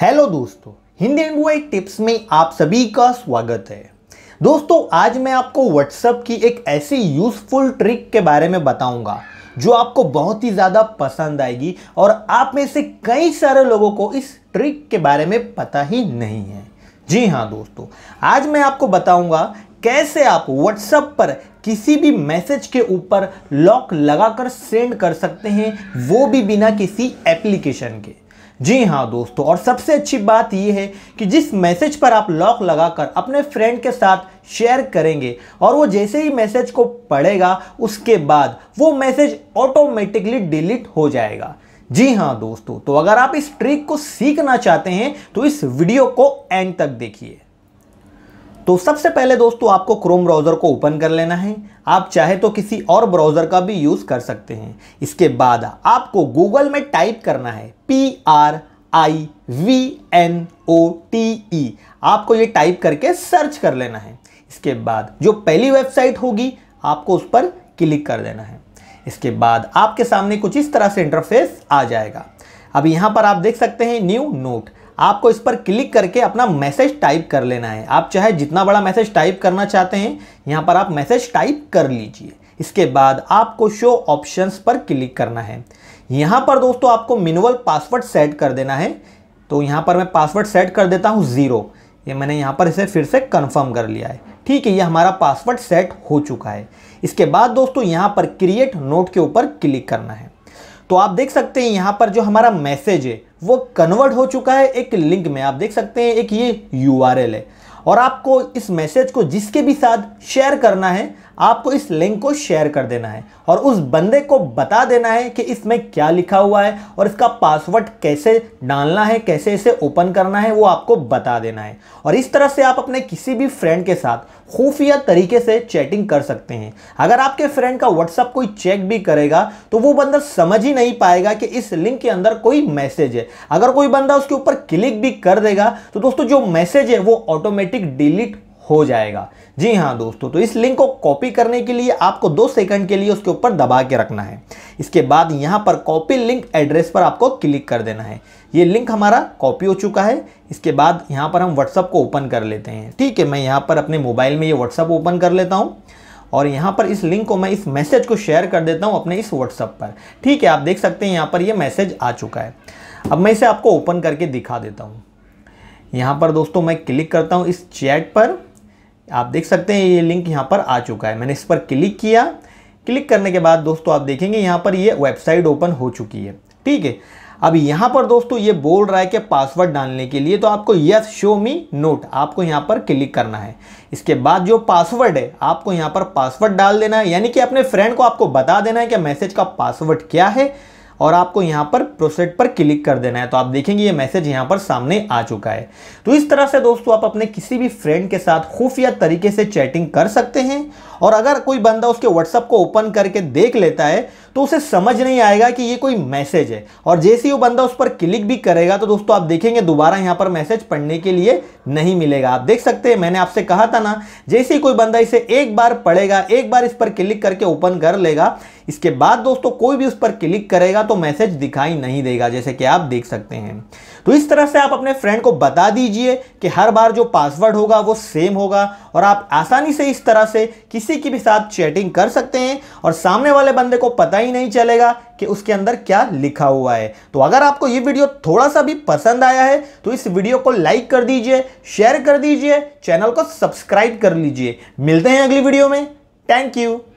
hello दोस्तों Hindi and Y tips में आप सभी का स्वागत है दोस्तों आज मैं आपको व्हाट्सएप की एक ऐसी यूजफुल ट्रिक के बारे में बताऊंगा जो आपको बहुत ही ज़्यादा पसंद आएगी और आप में से कई सारे लोगों को इस ट्रिक के बारे में पता ही नहीं है जी हाँ दोस्तों आज मैं आपको बताऊंगा कैसे आप व्हाट्सएप पर किसी भी मैसेज के ऊपर लॉक लगाकर सेंड कर सकते हैं वो भी बिना किसी एप्लीकेशन के जी हाँ दोस्तों और सबसे अच्छी बात यह है कि जिस मैसेज पर आप लॉक लगाकर अपने फ्रेंड के साथ शेयर करेंगे और वो जैसे ही मैसेज को पढ़ेगा उसके बाद वो मैसेज ऑटोमेटिकली डिलीट हो जाएगा जी हाँ दोस्तों तो अगर आप इस ट्रिक को सीखना चाहते हैं तो इस वीडियो को एंड तक देखिए तो सबसे पहले दोस्तों आपको क्रोम ब्राउज़र को ओपन कर लेना है आप चाहे तो किसी और ब्राउज़र का भी यूज़ कर सकते हैं इसके बाद आपको गूगल में टाइप करना है P R I V N O T E आपको ये टाइप करके सर्च कर लेना है इसके बाद जो पहली वेबसाइट होगी आपको उस पर क्लिक कर देना है इसके बाद आपके सामने कुछ इस तरह से इंटरफेस आ जाएगा अब यहाँ पर आप देख सकते हैं न्यू नोट आपको इस पर क्लिक करके अपना मैसेज टाइप कर लेना है आप चाहे जितना बड़ा मैसेज टाइप करना चाहते हैं यहाँ पर आप मैसेज टाइप कर लीजिए इसके बाद आपको शो ऑप्शंस पर क्लिक करना है यहाँ पर दोस्तों आपको मिनिमल पासवर्ड सेट कर देना है तो यहाँ पर मैं पासवर्ड सेट कर देता हूँ ज़ीरो ये मैंने यहाँ पर इसे फिर से कन्फर्म कर लिया है ठीक है ये हमारा पासवर्ड सेट हो चुका है इसके बाद दोस्तों यहाँ पर क्रिएट नोट के ऊपर क्लिक करना है तो आप देख सकते हैं यहां पर जो हमारा मैसेज है वो कन्वर्ट हो चुका है एक लिंक में आप देख सकते हैं एक ये यू है और आपको इस मैसेज को जिसके भी साथ शेयर करना है आपको इस लिंक को शेयर कर देना है और उस बंदे को बता देना है कि इसमें क्या लिखा हुआ है और इसका पासवर्ड कैसे डालना है कैसे इसे ओपन करना है वो आपको बता देना है और इस तरह से आप अपने किसी भी फ्रेंड के साथ खुफिया तरीके से चैटिंग कर सकते हैं अगर आपके फ्रेंड का व्हाट्सअप कोई चेक भी करेगा तो वो बंदा समझ ही नहीं पाएगा कि इस लिंक के अंदर कोई मैसेज है अगर कोई बंदा उसके ऊपर क्लिक भी कर देगा तो दोस्तों जो मैसेज है वो ऑटोमेटिक ऑटोमेटिक डिलीट हो जाएगा जी हाँ दोस्तों तो इस लिंक को कॉपी करने के लिए आपको दो सेकंड के लिए उसके ऊपर दबा के रखना है इसके बाद यहाँ पर कॉपी लिंक एड्रेस पर आपको क्लिक कर देना है ये लिंक हमारा कॉपी हो चुका है इसके बाद यहाँ पर हम व्हाट्सअप को ओपन कर लेते हैं ठीक है मैं यहाँ पर अपने मोबाइल में ये व्हाट्सअप ओपन कर लेता हूँ और यहाँ पर इस लिंक को मैं इस मैसेज को शेयर कर देता हूँ अपने इस व्हाट्सअप पर ठीक है आप देख सकते हैं यहाँ पर ये मैसेज आ चुका है अब मैं इसे आपको ओपन करके दिखा देता हूँ यहाँ पर दोस्तों मैं क्लिक करता हूँ इस चैट पर आप देख सकते हैं ये लिंक यहाँ पर आ चुका है मैंने इस पर क्लिक किया क्लिक करने के बाद दोस्तों आप देखेंगे यहाँ पर ये वेबसाइट ओपन हो चुकी है ठीक है अब यहाँ पर दोस्तों ये बोल रहा है कि पासवर्ड डालने के लिए तो आपको यस शो मी नोट आपको यहाँ पर क्लिक करना है इसके बाद जो पासवर्ड है आपको यहाँ पर पासवर्ड डाल देना है यानी कि अपने फ्रेंड को आपको बता देना है कि मैसेज का पासवर्ड क्या है और आपको यहाँ पर प्रोसेड पर क्लिक कर देना है तो आप देखेंगे ये मैसेज यहाँ पर सामने आ चुका है तो इस तरह से दोस्तों आप अपने किसी भी फ्रेंड के साथ खुफिया तरीके से चैटिंग कर सकते हैं और अगर कोई बंदा उसके व्हाट्सअप को ओपन करके देख लेता है तो उसे समझ नहीं आएगा कि ये कोई मैसेज है और जैसे ही वो बंदा उस पर क्लिक भी करेगा तो दोस्तों आप देखेंगे दोबारा यहाँ पर मैसेज पढ़ने के लिए नहीं मिलेगा आप देख सकते हैं मैंने आपसे कहा था ना जैसे ही कोई बंदा इसे एक बार पढ़ेगा एक बार इस पर क्लिक करके ओपन कर लेगा इसके बाद दोस्तों कोई भी उस पर क्लिक करेगा तो मैसेज दिखाई नहीं देगा जैसे कि आप देख सकते हैं तो इस तरह से आप अपने फ्रेंड को बता दीजिए कि हर बार जो पासवर्ड होगा वो सेम होगा और आप आसानी से इस तरह से किसी के भी साथ चैटिंग कर सकते हैं और सामने वाले बंदे को पता ही नहीं चलेगा कि उसके अंदर क्या लिखा हुआ है तो अगर आपको ये वीडियो थोड़ा सा भी पसंद आया है तो इस वीडियो को लाइक कर दीजिए शेयर कर दीजिए चैनल को सब्सक्राइब कर लीजिए मिलते हैं अगली वीडियो में थैंक यू